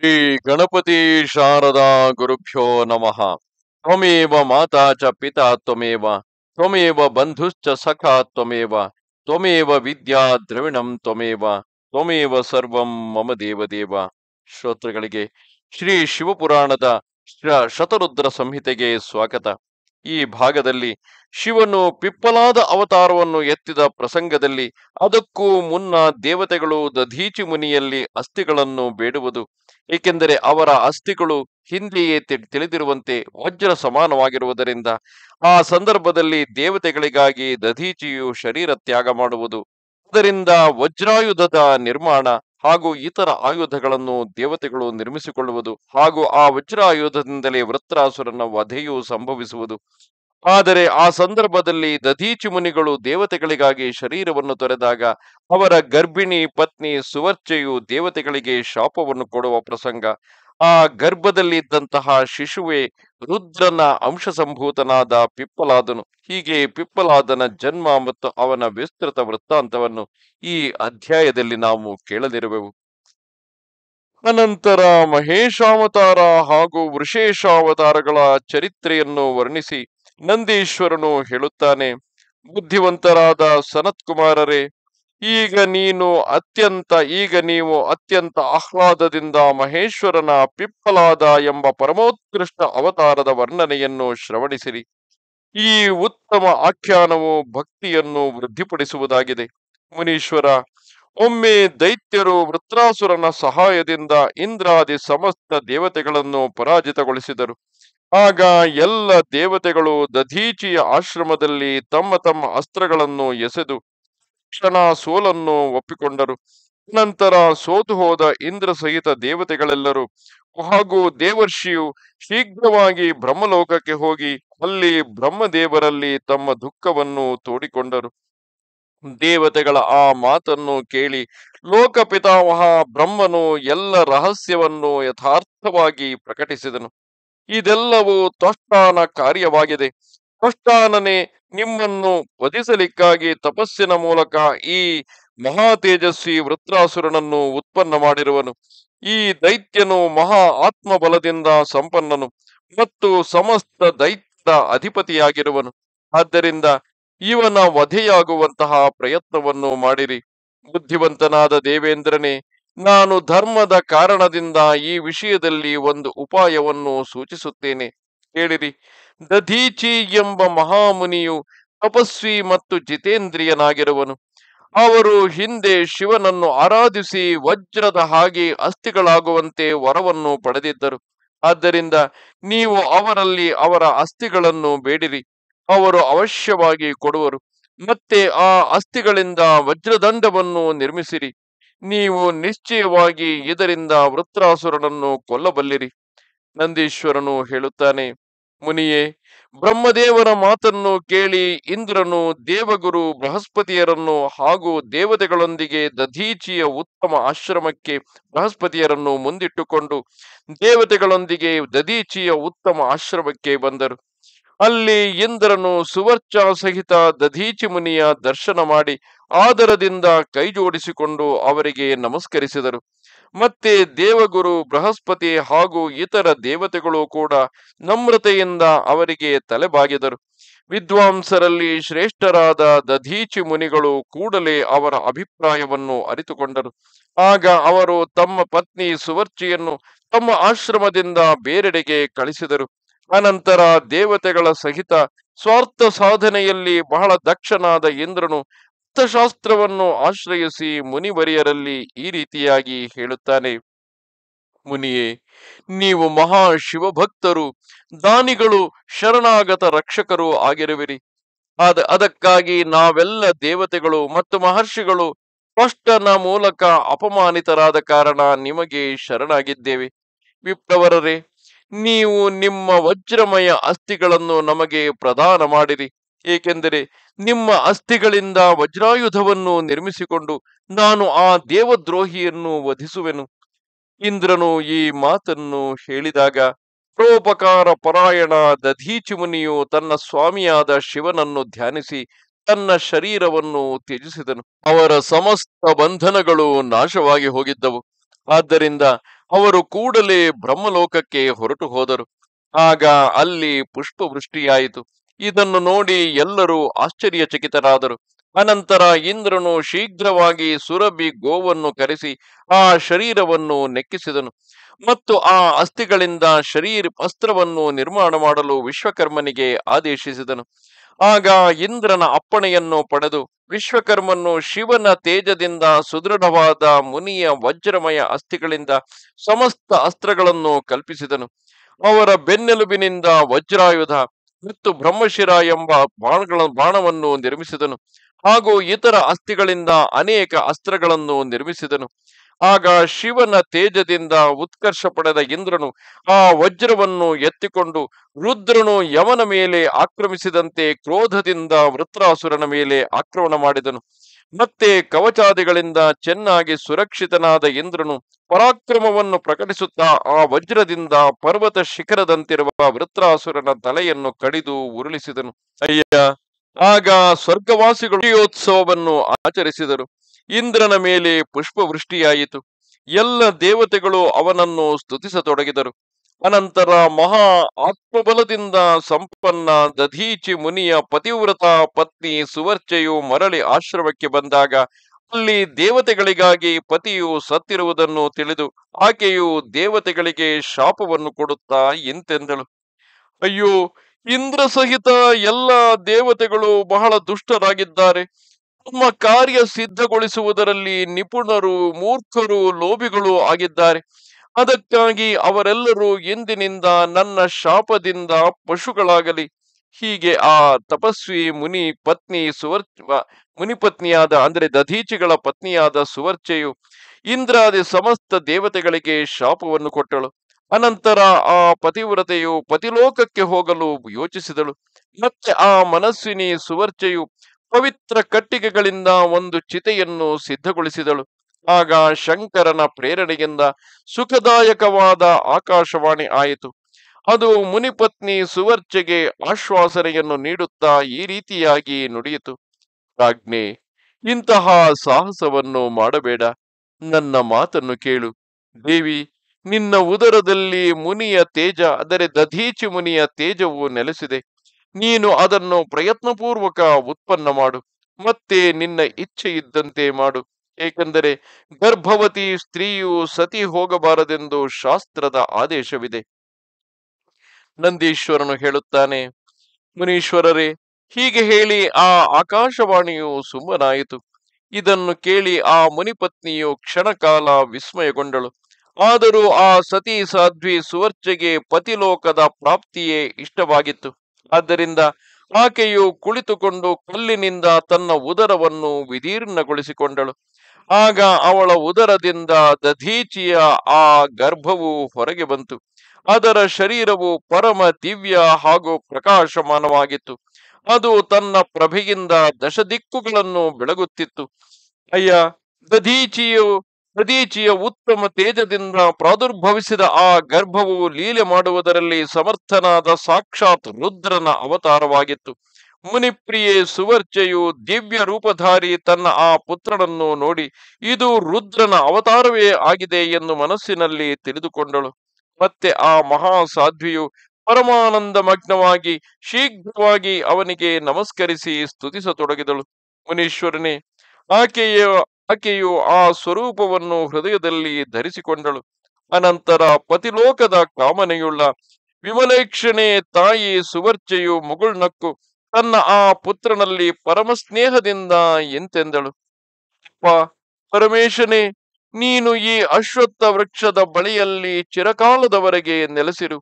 ಶ್ರೀ ಗಣಪತಿ ಶಾರದಾ ಗುರುಭ್ಯೋ ನಮಃ ತ್ವಮೇವ ಮಾತಾ ಚ ಪಿತಾ ತ್ವಮೇವ ತ್ವಮೇವ ಬಂಧುಶ್ಚ ಸಖಾ ತ್ವಮೇವ ತ್ವಮೇವ ವಿದ್ಯಾ ದ್ರವಿಣಂ ತ್ವಮೇವ ತ್ವಮೇವ ಸರ್ವಂ ಮಮ ದೇವದೇವ ಶ್ರೋತೃಗಳಿಗೆ ಶ್ರೀ ಶಿವಪುರಾಣದ ಶತರುದ್ರ ಸಂಹಿತೆಗೆ ಸ್ವಾಗತ ಈ ಭಾಗದಲ್ಲಿ ಶಿವನು ಪಿಪ್ಪಲಾದ ಅವತಾರವನ್ನು ಎತ್ತಿದ ಪ್ರಸಂಗದಲ್ಲಿ ಅದಕ್ಕೂ ಮುನ್ನ ದೇವತೆಗಳು ದಧೀಚಿ ಮುನಿಯಲ್ಲಿ ಅಸ್ಥಿಗಳನ್ನು ಬೇಡುವುದು ಏಕೆಂದರೆ ಅವರ ಅಸ್ಥಿಗಳು ಹಿಂದೆಯೇ ತಿಳಿದಿರುವಂತೆ ವಜ್ರ ಸಮಾನವಾಗಿರುವುದರಿಂದ ಆ ಸಂದರ್ಭದಲ್ಲಿ ದೇವತೆಗಳಿಗಾಗಿ ದಧೀಚಿಯು ಶರೀರ ತ್ಯಾಗ ಮಾಡುವುದು ಅದರಿಂದ ವಜ್ರಾಯುಧದ ನಿರ್ಮಾಣ ಹಾಗೂ ಇತರ ಆಯುಧಗಳನ್ನು ದೇವತೆಗಳು ನಿರ್ಮಿಸಿಕೊಳ್ಳುವುದು ಹಾಗೂ ಆ ಆಯುಧದಿಂದಲೇ ವೃತ್ರಾಸುರನ ವಧೆಯು ಸಂಭವಿಸುವುದು ಆದರೆ ಆ ಸಂದರ್ಭದಲ್ಲಿ ದಧೀಚಿ ಮುನಿಗಳು ದೇವತೆಗಳಿಗಾಗಿ ಶರೀರವನ್ನು ತೊರೆದಾಗ ಅವರ ಗರ್ಭಿಣಿ ಪತ್ನಿ ಸುವರ್ಚೆಯು ದೇವತೆಗಳಿಗೆ ಶಾಪವನ್ನು ಕೊಡುವ ಪ್ರಸಂಗ ಆ ಗರ್ಭದಲ್ಲಿ ಇದ್ದಂತಹ ಶಿಶುವೆ ರುದ್ರನ ಅಂಶ ಸಂಭೂತನಾದ ಪಿಪ್ಪಲಾದನು ಹೀಗೆ ಪಿಪ್ಪಲಾದನ ಜನ್ಮ ಮತ್ತು ಅವನ ವಿಸ್ತೃತ ವೃತ್ತಾಂತವನ್ನು ಈ ಅಧ್ಯಾಯದಲ್ಲಿ ನಾವು ಕೇಳಲಿರುವೆವು ಅನಂತರ ಮಹೇಶಾವತಾರ ಹಾಗೂ ವೃಷೇಶಾವತಾರಗಳ ಚರಿತ್ರೆಯನ್ನು ವರ್ಣಿಸಿ ನಂದೀಶ್ವರನು ಹೇಳುತ್ತಾನೆ ಬುದ್ಧಿವಂತರಾದ ಸನತ್ ಕುಮಾರರೇ ಈಗ ನೀನು ಅತ್ಯಂತ ಈಗ ನೀವು ಅತ್ಯಂತ ಆಹ್ಲಾದದಿಂದ ಮಹೇಶ್ವರನ ಪಿಪ್ಪಲಾದ ಎಂಬ ಪರಮೋತ್ಕೃಷ್ಟ ಅವತಾರದ ವರ್ಣನೆಯನ್ನು ಶ್ರವಣಿಸಿರಿ ಈ ಉತ್ತಮ ಆಖ್ಯಾನವು ಭಕ್ತಿಯನ್ನು ವೃದ್ಧಿಪಡಿಸುವುದಾಗಿದೆ ಮುನೀಶ್ವರ ಒಮ್ಮೆ ದೈತ್ಯರು ವೃತ್ರಾಸುರನ ಸಹಾಯದಿಂದ ಇಂದ್ರಾದಿ ಸಮಸ್ತ ದೇವತೆಗಳನ್ನು ಪರಾಜಿತಗೊಳಿಸಿದರು ಆಗ ಎಲ್ಲ ದೇವತೆಗಳು ದಧೀಚಿಯ ಆಶ್ರಮದಲ್ಲಿ ತಮ್ಮ ತಮ್ಮ ಅಸ್ತ್ರಗಳನ್ನು ಎಸೆದು ತಕ್ಷಣ ಸೋಲನ್ನು ಒಪ್ಪಿಕೊಂಡರು ನಂತರ ಸೋತು ಹೋದ ಇಂದ್ರ ಸಹಿತ ದೇವತೆಗಳೆಲ್ಲರೂ ಹಾಗೂ ದೇವರ್ಷಿಯು ಶೀಘ್ರವಾಗಿ ಬ್ರಹ್ಮಲೋಕಕ್ಕೆ ಹೋಗಿ ಅಲ್ಲಿ ಬ್ರಹ್ಮದೇವರಲ್ಲಿ ತಮ್ಮ ದುಃಖವನ್ನು ತೋಡಿಕೊಂಡರು ದೇವತೆಗಳ ಆ ಮಾತನ್ನು ಕೇಳಿ ಲೋಕ ಪಿತಾಮಹ ಬ್ರಹ್ಮನು ಎಲ್ಲ ರಹಸ್ಯವನ್ನು ಯಥಾರ್ಥವಾಗಿ ಪ್ರಕಟಿಸಿದನು ಇದೆಲ್ಲವೂ ತ್ವಷ್ಟಾನ ಕಾರ್ಯವಾಗಿದೆ ತ್ವಷ್ಟಾನನೇ ನಿಮ್ಮನ್ನು ವಧಿಸಲಿಕ್ಕಾಗಿ ತಪಸ್ಸಿನ ಮೂಲಕ ಈ ಮಹಾ ತೇಜಸ್ವಿ ವೃತ್ರಾಸುರನನ್ನು ಉತ್ಪನ್ನ ಮಾಡಿರುವನು ಈ ದೈತ್ಯನು ಮಹಾ ಆತ್ಮ ಬಲದಿಂದ ಸಂಪನ್ನನು ಮತ್ತು ಸಮಸ್ತ ದೈತ್ಯ ಅಧಿಪತಿಯಾಗಿರುವನು ಆದ್ದರಿಂದ ಇವನ ವಧೆಯಾಗುವಂತಹ ಪ್ರಯತ್ನವನ್ನು ಮಾಡಿರಿ ಬುದ್ಧಿವಂತನಾದ ದೇವೇಂದ್ರನೇ ನಾನು ಧರ್ಮದ ಕಾರಣದಿಂದ ಈ ವಿಷಯದಲ್ಲಿ ಒಂದು ಉಪಾಯವನ್ನು ಸೂಚಿಸುತ್ತೇನೆ ಹೇಳಿರಿ ದಧೀಚಿ ಎಂಬ ಮಹಾಮುನಿಯು ತಪಸ್ವಿ ಮತ್ತು ಜಿತೇಂದ್ರಿಯನಾಗಿರುವನು ಅವರು ಹಿಂದೆ ಶಿವನನ್ನು ಆರಾಧಿಸಿ ವಜ್ರದ ಹಾಗೆ ಅಸ್ಥಿಗಳಾಗುವಂತೆ ವರವನ್ನು ಪಡೆದಿದ್ದರು ಆದ್ದರಿಂದ ನೀವು ಅವರಲ್ಲಿ ಅವರ ಅಸ್ಥಿಗಳನ್ನು ಬೇಡಿರಿ ಅವರು ಅವಶ್ಯವಾಗಿ ಕೊಡುವರು ಮತ್ತೆ ಆ ಅಸ್ಥಿಗಳಿಂದ ವಜ್ರದಂಡವನ್ನು ನಿರ್ಮಿಸಿರಿ ನೀವು ನಿಶ್ಚಯವಾಗಿ ಇದರಿಂದ ವೃತ್ರಾಸುರನನ್ನು ಕೊಲ್ಲಬಲ್ಲಿರಿ ನಂದೀಶ್ವರನು ಹೇಳುತ್ತಾನೆ ಮುನಿಯೇ ಬ್ರಹ್ಮದೇವರ ಮಾತನ್ನು ಕೇಳಿ ಇಂದ್ರನು ದೇವಗುರು ಬೃಹಸ್ಪತಿಯರನ್ನು ಹಾಗೂ ದೇವತೆಗಳೊಂದಿಗೆ ದಧೀಚಿಯ ಉತ್ತಮ ಆಶ್ರಮಕ್ಕೆ ಬೃಹಸ್ಪತಿಯರನ್ನು ಮುಂದಿಟ್ಟುಕೊಂಡು ದೇವತೆಗಳೊಂದಿಗೆ ದಧೀಚಿಯ ಉತ್ತಮ ಆಶ್ರಮಕ್ಕೆ ಬಂದರು ಅಲ್ಲಿ ಇಂದ್ರನು ಸುವರ್ಚ ಸಹಿತ ದಧೀಚಿ ಮುನಿಯ ದರ್ಶನ ಮಾಡಿ ಆದರದಿಂದ ಕೈಜೋಡಿಸಿಕೊಂಡು ಅವರಿಗೆ ನಮಸ್ಕರಿಸಿದರು ಮತ್ತೆ ದೇವಗುರು ಬೃಹಸ್ಪತಿ ಹಾಗೂ ಇತರ ದೇವತೆಗಳು ಕೂಡ ನಮ್ರತೆಯಿಂದ ಅವರಿಗೆ ತಲೆಬಾಗಿದರು ವಿದ್ವಾಂಸರಲ್ಲಿ ಶ್ರೇಷ್ಠರಾದ ದಧೀಚಿ ಮುನಿಗಳು ಕೂಡಲೇ ಅವರ ಅಭಿಪ್ರಾಯವನ್ನು ಅರಿತುಕೊಂಡರು ಆಗ ಅವರು ತಮ್ಮ ಪತ್ನಿ ಸುವರ್ಚಿಯನ್ನು ತಮ್ಮ ಆಶ್ರಮದಿಂದ ಬೇರೆಡೆಗೆ ಕಳಿಸಿದರು ಅನಂತರ ದೇವತೆಗಳ ಸಹಿತ ಸ್ವಾರ್ಥ ಸಾಧನೆಯಲ್ಲಿ ಬಹಳ ದಕ್ಷನಾದ ಇಂದ್ರನು ಅರ್ಥಶಾಸ್ತ್ರವನ್ನು ಆಶ್ರಯಿಸಿ ಮುನಿವರಿಯರಲ್ಲಿ ಈ ರೀತಿಯಾಗಿ ಹೇಳುತ್ತಾನೆ ಮುನಿಯೇ ನೀವು ಮಹಾ ಶಿವಭಕ್ತರು ದಾನಿಗಳು ಶರಣಾಗತ ರಕ್ಷಕರು ಆಗಿರುವಿರಿ ಅದ ಅದಕ್ಕಾಗಿ ನಾವೆಲ್ಲ ದೇವತೆಗಳು ಮತ್ತು ಮಹರ್ಷಿಗಳು ಸ್ಪಷ್ಟನ ಮೂಲಕ ಅಪಮಾನಿತರಾದ ಕಾರಣ ನಿಮಗೆ ಶರಣಾಗಿದ್ದೇವೆ ವಿಪ್ರವರರೇ ನೀವು ನಿಮ್ಮ ವಜ್ರಮಯ ಅಸ್ಥಿಗಳನ್ನು ನಮಗೆ ಪ್ರದಾನ ಮಾಡಿರಿ ಏಕೆಂದರೆ ನಿಮ್ಮ ಅಸ್ಥಿಗಳಿಂದ ವಜ್ರಾಯುಧವನ್ನು ನಿರ್ಮಿಸಿಕೊಂಡು ನಾನು ಆ ದೇವದ್ರೋಹಿಯನ್ನು ವಧಿಸುವೆನು ಇಂದ್ರನು ಈ ಮಾತನ್ನು ಹೇಳಿದಾಗ ಪ್ರೋಪಕಾರ ಪರಾಯಣ ದಧೀಚಿಮುನಿಯು ತನ್ನ ಸ್ವಾಮಿಯಾದ ಶಿವನನ್ನು ಧ್ಯಾನಿಸಿ ತನ್ನ ಶರೀರವನ್ನು ತ್ಯಜಿಸಿದನು ಅವರ ಸಮಸ್ತ ಬಂಧನಗಳು ನಾಶವಾಗಿ ಹೋಗಿದ್ದವು ಆದ್ದರಿಂದ ಅವರು ಕೂಡಲೇ ಬ್ರಹ್ಮಲೋಕಕ್ಕೆ ಹೊರಟು ಹೋದರು ಆಗ ಅಲ್ಲಿ ಪುಷ್ಪವೃಷ್ಟಿಯಾಯಿತು ಇದನ್ನು ನೋಡಿ ಎಲ್ಲರೂ ಆಶ್ಚರ್ಯಚಕಿತರಾದರು ಅನಂತರ ಇಂದ್ರನು ಶೀಘ್ರವಾಗಿ ಸುರಭಿ ಗೋವನ್ನು ಕರೆಸಿ ಆ ಶರೀರವನ್ನು ನೆಕ್ಕಿಸಿದನು ಮತ್ತು ಆ ಅಸ್ಥಿಗಳಿಂದ ಶರೀರ ಅಸ್ತ್ರವನ್ನು ನಿರ್ಮಾಣ ಮಾಡಲು ವಿಶ್ವಕರ್ಮನಿಗೆ ಆದೇಶಿಸಿದನು ಆಗ ಇಂದ್ರನ ಅಪ್ಪಣೆಯನ್ನು ಪಡೆದು ವಿಶ್ವಕರ್ಮನು ಶಿವನ ತೇಜದಿಂದ ಸುದೃಢವಾದ ಮುನಿಯ ವಜ್ರಮಯ ಅಸ್ಥಿಗಳಿಂದ ಸಮಸ್ತ ಅಸ್ತ್ರಗಳನ್ನು ಕಲ್ಪಿಸಿದನು ಅವರ ಬೆನ್ನೆಲುಬಿನಿಂದ ವಜ್ರಾಯುಧ ಮತ್ತು ಬ್ರಹ್ಮಶಿರ ಎಂಬ ಬಾಣಗಳ ಬಾಣವನ್ನು ನಿರ್ಮಿಸಿದನು ಹಾಗೂ ಇತರ ಅಸ್ಥಿಗಳಿಂದ ಅನೇಕ ಅಸ್ತ್ರಗಳನ್ನು ನಿರ್ಮಿಸಿದನು ಆಗ ಶಿವನ ತೇಜದಿಂದ ಉತ್ಕರ್ಷ ಪಡೆದ ಇಂದ್ರನು ಆ ವಜ್ರವನ್ನು ಎತ್ತಿಕೊಂಡು ರುದ್ರನು ಯವನ ಮೇಲೆ ಆಕ್ರಮಿಸಿದಂತೆ ಕ್ರೋಧದಿಂದ ವೃತ್ರಾಸುರನ ಮೇಲೆ ಆಕ್ರಮಣ ಮಾಡಿದನು ಮತ್ತೆ ಕವಚಾದಿಗಳಿಂದ ಚೆನ್ನಾಗಿ ಸುರಕ್ಷಿತನಾದ ಇಂದ್ರನು ಪರಾಕ್ರಮವನ್ನು ಪ್ರಕಟಿಸುತ್ತಾ ಆ ವಜ್ರದಿಂದ ಪರ್ವತ ಶಿಖರದಂತಿರುವ ವೃತ್ರಾಸುರನ ತಲೆಯನ್ನು ಕಡಿದು ಉರುಳಿಸಿದನು ಅಯ್ಯ ಆಗ ಸ್ವರ್ಗವಾಸಿಗಳು ವಿಜಯೋತ್ಸವವನ್ನು ಆಚರಿಸಿದರು ಇಂದ್ರನ ಮೇಲೆ ಪುಷ್ಪವೃಷ್ಟಿಯಾಯಿತು ಎಲ್ಲ ದೇವತೆಗಳು ಅವನನ್ನು ಸ್ತುತಿಸತೊಡಗಿದರು ಅನಂತರ ಮಹಾ ಆತ್ಮಬಲದಿಂದ ಸಂಪನ್ನ ದಧೀಚಿ ಮುನಿಯ ಪತಿವ್ರತ ಪತ್ನಿ ಸುವರ್ಚೆಯು ಮರಳಿ ಆಶ್ರಮಕ್ಕೆ ಬಂದಾಗ ಅಲ್ಲಿ ದೇವತೆಗಳಿಗಾಗಿ ಪತಿಯು ಸತ್ತಿರುವುದನ್ನು ತಿಳಿದು ಆಕೆಯು ದೇವತೆಗಳಿಗೆ ಶಾಪವನ್ನು ಕೊಡುತ್ತಾ ಎಂತೆಂದಳು ಅಯ್ಯೋ ಇಂದ್ರ ಸಹಿತ ಎಲ್ಲ ದೇವತೆಗಳು ಬಹಳ ದುಷ್ಟರಾಗಿದ್ದಾರೆ ತಮ್ಮ ಕಾರ್ಯ ಸಿದ್ಧಗೊಳಿಸುವುದರಲ್ಲಿ ನಿಪುಣರು ಮೂರ್ಖರು ಲೋಭಿಗಳು ಆಗಿದ್ದಾರೆ ಅದಕ್ಕಾಗಿ ಅವರೆಲ್ಲರೂ ಎಂದಿನಿಂದ ನನ್ನ ಶಾಪದಿಂದ ಪಶುಗಳಾಗಲಿ ಹೀಗೆ ಆ ತಪಸ್ವಿ ಮುನಿ ಪತ್ನಿ ಸುವರ್ ಮುನಿಪತ್ನಿಯಾದ ಅಂದ್ರೆ ದಧೀಚಿಗಳ ಪತ್ನಿಯಾದ ಸುವರ್ಚೆಯು ಇಂದ್ರಾದಿ ಸಮಸ್ತ ದೇವತೆಗಳಿಗೆ ಶಾಪವನ್ನು ಕೊಟ್ಟಳು ಅನಂತರ ಆ ಪತಿವ್ರತೆಯು ಪತಿಲೋಕಕ್ಕೆ ಹೋಗಲು ಯೋಚಿಸಿದಳು ಮತ್ತೆ ಆ ಮನಸ್ವಿನಿ ಸುವರ್ಚೆಯು ಪವಿತ್ರ ಕಟ್ಟಿಗೆಗಳಿಂದ ಒಂದು ಚಿತೆಯನ್ನು ಸಿದ್ಧಗೊಳಿಸಿದಳು ಆಗ ಶಂಕರನ ಪ್ರೇರಣೆಯಿಂದ ಸುಖದಾಯಕವಾದ ಆಕಾಶವಾಣಿ ಆಯಿತು ಅದು ಮುನಿಪತ್ನಿ ಸುವರ್ಚೆಗೆ ಆಶ್ವಾಸನೆಯನ್ನು ನೀಡುತ್ತಾ ಈ ರೀತಿಯಾಗಿ ನುಡಿಯಿತು ಪ್ರಾಜ್ಞೆ ಇಂತಹ ಸಾಹಸವನ್ನು ಮಾಡಬೇಡ ನನ್ನ ಮಾತನ್ನು ಕೇಳು ದೇವಿ ನಿನ್ನ ಉದರದಲ್ಲಿ ಮುನಿಯ ತೇಜ ಅದರೆ ದಧೀಚಿ ಮುನಿಯ ತೇಜವು ನೆಲೆಸಿದೆ ನೀನು ಅದನ್ನು ಪ್ರಯತ್ನಪೂರ್ವಕ ಉತ್ಪನ್ನ ಮಾಡು ಮತ್ತೆ ನಿನ್ನ ಇಚ್ಛೆ ಇದ್ದಂತೆ ಮಾಡು ಏಕೆಂದರೆ ಗರ್ಭವತಿ ಸ್ತ್ರೀಯು ಸತಿ ಹೋಗಬಾರದೆಂದು ಶಾಸ್ತ್ರದ ಆದೇಶವಿದೆ ನಂದೀಶ್ವರನು ಹೇಳುತ್ತಾನೆ ಮುನೀಶ್ವರರೇ ಹೀಗೆ ಹೇಳಿ ಆ ಆಕಾಶವಾಣಿಯು ಸುಮ್ಮನಾಯಿತು ಇದನ್ನು ಕೇಳಿ ಆ ಮುನಿಪತ್ನಿಯು ಕ್ಷಣಕಾಲ ವಿಸ್ಮಯಗೊಂಡಳು ಆದರೂ ಆ ಸತಿ ಸಾಧ್ವಿ ಸುವರ್ಚೆಗೆ ಪತಿಲೋಕದ ಪ್ರಾಪ್ತಿಯೇ ಇಷ್ಟವಾಗಿತ್ತು ಆದ್ದರಿಂದ ಆಕೆಯು ಕುಳಿತುಕೊಂಡು ಕಲ್ಲಿನಿಂದ ತನ್ನ ಉದರವನ್ನು ವಿದೀರ್ಣಗೊಳಿಸಿಕೊಂಡಳು ಆಗ ಅವಳ ಉದರದಿಂದ ದಧೀಚಿಯ ಆ ಗರ್ಭವು ಹೊರಗೆ ಬಂತು ಅದರ ಶರೀರವು ಪರಮ ದಿವ್ಯ ಹಾಗೂ ಪ್ರಕಾಶಮಾನವಾಗಿತ್ತು ಅದು ತನ್ನ ಪ್ರಭೆಯಿಂದ ದಶದಿಕ್ಕುಗಳನ್ನು ಬೆಳಗುತ್ತಿತ್ತು ಅಯ್ಯ ದಧೀಚಿಯು ಪ್ರದೀಚಿಯ ಉತ್ತಮ ತೇಜದಿಂದ ಪ್ರಾದುರ್ಭವಿಸಿದ ಆ ಗರ್ಭವು ಲೀಲೆ ಮಾಡುವುದರಲ್ಲಿ ಸಮರ್ಥನಾದ ಸಾಕ್ಷಾತ್ ರುದ್ರನ ಅವತಾರವಾಗಿತ್ತು ಮುನಿಪ್ರಿಯೆ ಸುವರ್ಜೆಯು ದಿವ್ಯ ರೂಪಧಾರಿ ತನ್ನ ಆ ಪುತ್ರನನ್ನು ನೋಡಿ ಇದು ರುದ್ರನ ಅವತಾರವೇ ಆಗಿದೆ ಎಂದು ಮನಸ್ಸಿನಲ್ಲಿ ತಿಳಿದುಕೊಂಡಳು ಮತ್ತೆ ಆ ಮಹಾ ಸಾಧ್ವಿಯು ಪರಮಾನಂದ ಮಗ್ನವಾಗಿ ಶೀಘ್ರವಾಗಿ ಅವನಿಗೆ ನಮಸ್ಕರಿಸಿ ಸ್ತುತಿಸತೊಡಗಿದಳು ಮುನೀಶ್ವರನೇ ಆಕೆಯ ಆಕೆಯು ಆ ಸ್ವರೂಪವನ್ನು ಹೃದಯದಲ್ಲಿ ಧರಿಸಿಕೊಂಡಳು ಅನಂತರ ಪತಿಲೋಕದ ಕಾಮನೆಯುಳ್ಳ ವಿಮಲೇಕ್ಷಣೆ ತಾಯಿ ಸುವರ್ಚೆಯು ಮುಗುಳ್ನಕ್ಕು ತನ್ನ ಆ ಪುತ್ರನಲ್ಲಿ ಪರಮ ಸ್ನೇಹದಿಂದ ಎಂತೆಂದಳು ಅಪ್ಪ ಪರಮೇಶನೇ ನೀನು ಈ ಅಶ್ವತ್ಥ ವೃಕ್ಷದ ಬಳಿಯಲ್ಲಿ ಚಿರಕಾಲದವರೆಗೆ ನೆಲೆಸಿರು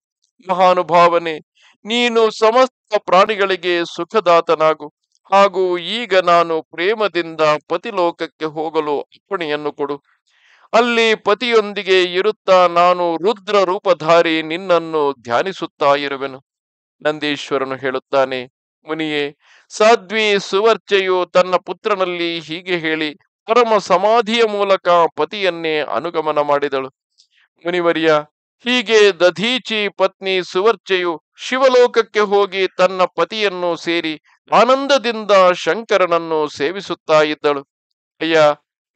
ಮಹಾನುಭಾವನೆ ನೀನು ಸಮಸ್ತ ಪ್ರಾಣಿಗಳಿಗೆ ಸುಖದಾತನಾಗು ಹಾಗೂ ಈಗ ನಾನು ಪ್ರೇಮದಿಂದ ಪತಿಲೋಕಕ್ಕೆ ಹೋಗಲು ಅಪ್ಪಣೆಯನ್ನು ಕೊಡು ಅಲ್ಲಿ ಪತಿಯೊಂದಿಗೆ ಇರುತ್ತಾ ನಾನು ರುದ್ರ ರೂಪಧಾರಿ ನಿನ್ನನ್ನು ಧ್ಯಾನಿಸುತ್ತಾ ಇರುವೆನು ನಂದೀಶ್ವರನು ಹೇಳುತ್ತಾನೆ ಮುನಿಯೇ ಸಾಧ್ವಿ ಸುವರ್ಚೆಯು ತನ್ನ ಪುತ್ರನಲ್ಲಿ ಹೀಗೆ ಹೇಳಿ ಪರಮ ಸಮಾಧಿಯ ಮೂಲಕ ಪತಿಯನ್ನೇ ಅನುಗಮನ ಮಾಡಿದಳು ಮುನಿವರಿಯ ಹೀಗೆ ದಧೀಚಿ ಪತ್ನಿ ಸುವರ್ಚೆಯು ಶಿವಲೋಕಕ್ಕೆ ಹೋಗಿ ತನ್ನ ಪತಿಯನ್ನು ಸೇರಿ ಆನಂದದಿಂದ ಶಂಕರನನ್ನು ಸೇವಿಸುತ್ತಾ ಇದ್ದಳು ಅಯ್ಯ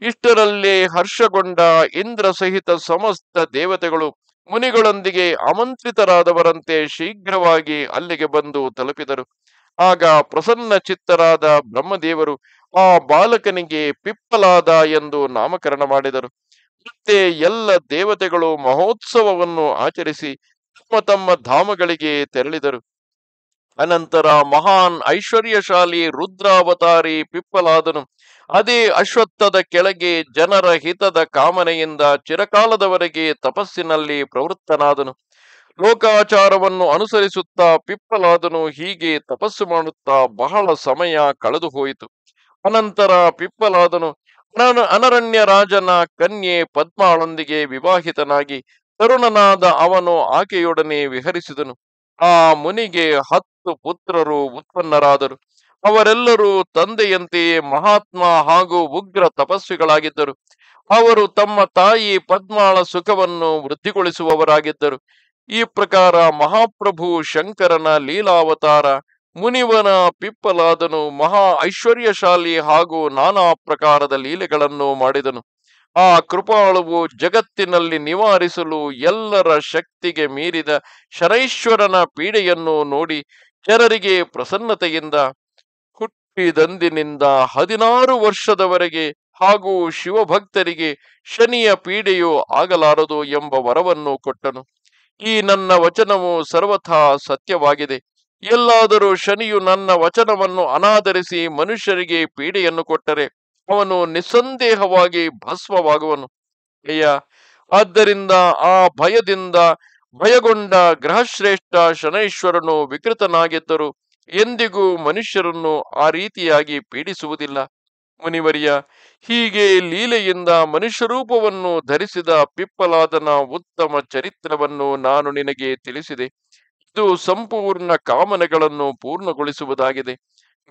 ಇಷ್ಟರಲ್ಲಿ ಹರ್ಷಗೊಂಡ ಇಂದ್ರ ಸಹಿತ ಸಮಸ್ತ ದೇವತೆಗಳು ಮುನಿಗಳೊಂದಿಗೆ ಆಮಂತ್ರಿತರಾದವರಂತೆ ಶೀಘ್ರವಾಗಿ ಅಲ್ಲಿಗೆ ಬಂದು ತಲುಪಿದರು ಆಗ ಪ್ರಸನ್ನ ಚಿತ್ತರಾದ ಬ್ರಹ್ಮದೇವರು ಆ ಬಾಲಕನಿಗೆ ಪಿಪ್ಪಲಾದ ಎಂದು ನಾಮಕರಣ ಮಾಡಿದರು ಮತ್ತೆ ಎಲ್ಲ ದೇವತೆಗಳು ಮಹೋತ್ಸವವನ್ನು ಆಚರಿಸಿ ತಮ್ಮ ತಮ್ಮ ಧಾಮಗಳಿಗೆ ತೆರಳಿದರು ಅನಂತರ ಮಹಾನ್ ಐಶ್ವರ್ಯಶಾಲಿ ರುದ್ರಾವತಾರಿ ಪಿಪ್ಪಲಾದನು ಅದೇ ಅಶ್ವತ್ಥದ ಕೆಳಗೆ ಜನರ ಹಿತದ ಕಾಮನೆಯಿಂದ ಚಿರಕಾಲದವರೆಗೆ ತಪಸ್ಸಿನಲ್ಲಿ ಪ್ರವೃತ್ತನಾದನು ಲೋಕಾಚಾರವನ್ನು ಅನುಸರಿಸುತ್ತಾ ಪಿಪ್ಪಲಾದನು ಹೀಗೆ ತಪಸ್ಸು ಮಾಡುತ್ತಾ ಬಹಳ ಸಮಯ ಕಳೆದು ಹೋಯಿತು ಅನಂತರ ಪಿಪ್ಪಲಾದನು ಅನರಣ್ಯ ರಾಜನ ಕನ್ಯೆ ಪದ್ಮಾಳೊಂದಿಗೆ ವಿವಾಹಿತನಾಗಿ ತರುಣನಾದ ಅವನು ಆಕೆಯೊಡನೆ ವಿಹರಿಸಿದನು ಆ ಮುನಿಗೆ ಹತ್ತು ಪುತ್ರರು ಉತ್ಪನ್ನರಾದರು ಅವರೆಲ್ಲರೂ ತಂದೆಯಂತೆಯೇ ಮಹಾತ್ಮ ಹಾಗೂ ಉಗ್ರ ತಪಸ್ವಿಗಳಾಗಿದ್ದರು ಅವರು ತಮ್ಮ ತಾಯಿ ಪದ್ಮಾಳ ಸುಖವನ್ನು ವೃದ್ಧಿಗೊಳಿಸುವವರಾಗಿದ್ದರು ಈ ಪ್ರಕಾರ ಮಹಾಪ್ರಭು ಶಂಕರನ ಲೀಲಾವತಾರ ಮುನಿವನ ಪಿಪ್ಪಲಾದನು ಮಹಾ ಐಶ್ವರ್ಯಶಾಲಿ ಹಾಗೂ ನಾನಾ ಪ್ರಕಾರದ ಲೀಲೆಗಳನ್ನು ಮಾಡಿದನು ಆ ಕೃಪಾಳುವು ಜಗತ್ತಿನಲ್ಲಿ ನಿವಾರಿಸಲು ಎಲ್ಲರ ಶಕ್ತಿಗೆ ಮೀರಿದ ಶರೈಶ್ವರನ ಪೀಡೆಯನ್ನು ನೋಡಿ ಜನರಿಗೆ ಪ್ರಸನ್ನತೆಯಿಂದ ಹುಟ್ಟಿದಂದಿನಿಂದ ಹದಿನಾರು ವರ್ಷದವರೆಗೆ ಹಾಗೂ ಶಿವಭಕ್ತರಿಗೆ ಶನಿಯ ಪೀಡೆಯು ಆಗಲಾರದು ಎಂಬ ವರವನ್ನು ಕೊಟ್ಟನು ಈ ನನ್ನ ವಚನವು ಸರ್ವಥಾ ಸತ್ಯವಾಗಿದೆ ಎಲ್ಲಾದರೂ ಶನಿಯು ನನ್ನ ವಚನವನ್ನು ಅನಾದರಿಸಿ ಮನುಷ್ಯರಿಗೆ ಪೀಡೆಯನ್ನು ಕೊಟ್ಟರೆ ಅವನು ನಿಸ್ಸಂದೇಹವಾಗಿ ಭಸ್ಮವಾಗುವನು ಅಯ್ಯ ಆದ್ದರಿಂದ ಆ ಭಯದಿಂದ ಭಯಗೊಂಡ ಗ್ರಹಶ್ರೇಷ್ಠ ಶನೈಶ್ವರನು ವಿಕೃತನಾಗಿದ್ದರು ಎಂದಿಗೂ ಮನುಷ್ಯರನ್ನು ಆ ರೀತಿಯಾಗಿ ಪೀಡಿಸುವುದಿಲ್ಲ ಮುನಿವರಿಯ ಹೀಗೆ ಲೀಲೆಯಿಂದ ಮನುಷ್ಯರೂಪವನ್ನು ಧರಿಸಿದ ಪಿಪ್ಪಲಾದನ ಉತ್ತಮ ಚರಿತ್ರವನ್ನು ನಾನು ನಿನಗೆ ತಿಳಿಸಿದೆ ಇದು ಸಂಪೂರ್ಣ ಕಾಮನೆಗಳನ್ನು ಪೂರ್ಣಗೊಳಿಸುವುದಾಗಿದೆ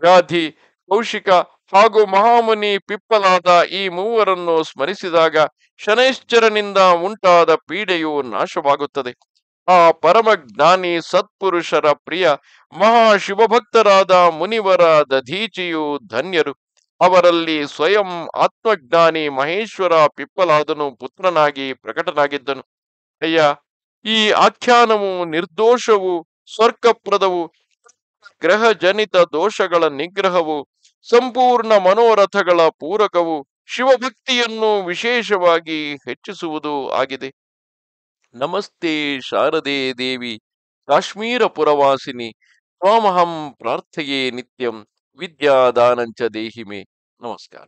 ಗಾಧಿ ಕೌಶಿಕ ಹಾಗೂ ಮಹಾಮುನಿ ಪಿಪ್ಪಲಾದ ಈ ಮೂವರನ್ನು ಸ್ಮರಿಸಿದಾಗ ಶನೈಶ್ಚರನಿಂದ ಉಂಟಾದ ಪೀಡೆಯು ನಾಶವಾಗುತ್ತದೆ ಆ ಪರಮಜ್ಞಾನಿ ಸತ್ಪುರುಷರ ಪ್ರಿಯ ಮಹಾಶಿವಭಕ್ತರಾದ ಮುನಿವರ ದಧೀಚಿಯು ಧನ್ಯರು ಅವರಲ್ಲಿ ಸ್ವಯಂ ಆತ್ಮಜ್ಞಾನಿ ಮಹೇಶ್ವರ ಪಿಪ್ಪಲಾದನು ಪುತ್ರನಾಗಿ ಪ್ರಕಟನಾಗಿದ್ದನು ಅಯ್ಯ ಈ ಆಖ್ಯಾನವು ನಿರ್ದೋಷವು ಸ್ವರ್ಗಪ್ರದವು ಗ್ರಹಜನಿತ ಜನಿತ ದೋಷಗಳ ನಿಗ್ರಹವು ಸಂಪೂರ್ಣ ಮನೋರಥಗಳ ಪೂರಕವು ಶಿವಭಕ್ತಿಯನ್ನು ವಿಶೇಷವಾಗಿ ಹೆಚ್ಚಿಸುವುದು ಆಗಿದೆ ನಮಸ್ತೆ ಶಾರದೆ ದೇವಿ ಕಾಶ್ಮೀರ ಪುರವಾಸಿನಿ ತ್ವಾಮಹಂ ಪ್ರಾರ್ಥೆಯೇ ನಿತ್ಯಂ ವಿದ್ಯಾದಾನಂಚ ದೇಹಿಮೆ ನಮಸ್ಕಾರ